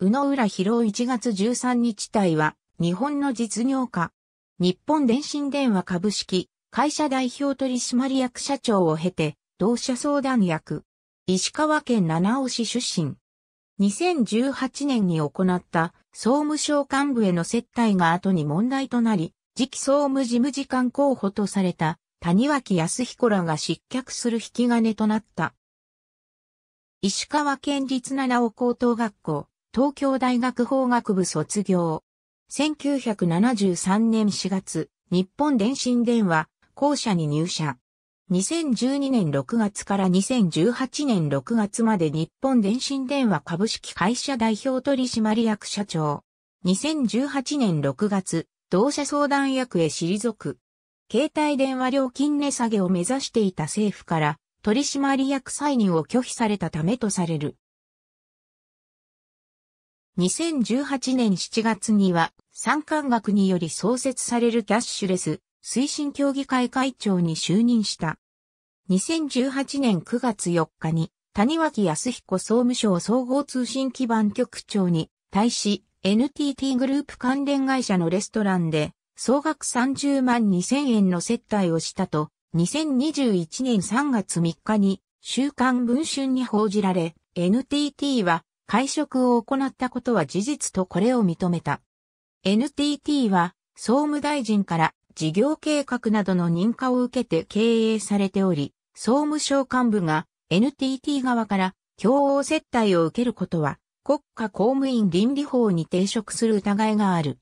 宇野浦博1月13日隊は、日本の実業家、日本電信電話株式、会社代表取締役社長を経て、同社相談役、石川県七尾市出身。2018年に行った総務省幹部への接待が後に問題となり、次期総務事務次官候補とされた谷脇康彦らが失脚する引き金となった。石川県立七尾高等学校東京大学法学部卒業。1973年4月、日本電信電話、校舎に入社。2012年6月から2018年6月まで日本電信電話株式会社代表取締役社長。2018年6月、同社相談役へ退く。携帯電話料金値下げを目指していた政府から取締役再任を拒否されたためとされる。2018年7月には、参観学により創設されるキャッシュレス推進協議会会長に就任した。2018年9月4日に、谷脇康彦総務省総合通信基盤局長に対し、NTT グループ関連会社のレストランで、総額30万2000円の接待をしたと、2021年3月3日に、週刊文春に報じられ、NTT は会食を行ったことは事実とこれを認めた。NTT は総務大臣から事業計画などの認可を受けて経営されており、総務省幹部が NTT 側から共応接待を受けることは国家公務員倫理法に抵触する疑いがある。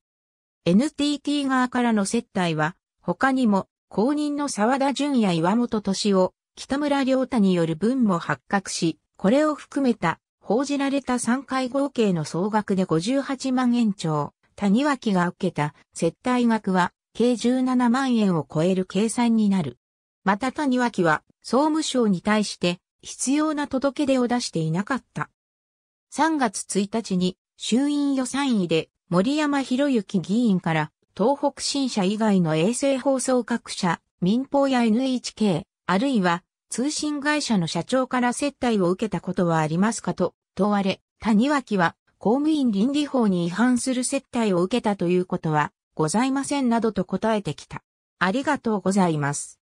NTT 側からの接待は他にも公認の沢田淳也岩本敏夫、北村良太による分も発覚し、これを含めた報じられた3回合計の総額で58万円超、谷脇が受けた接待額は計17万円を超える計算になる。また谷脇は総務省に対して必要な届け出を出していなかった。3月1日に衆院予算委で森山博之議員から東北新社以外の衛星放送各社、民放や NHK、あるいは通信会社の社長から接待を受けたことはありますかと問われ、谷脇は公務員倫理法に違反する接待を受けたということはございませんなどと答えてきた。ありがとうございます。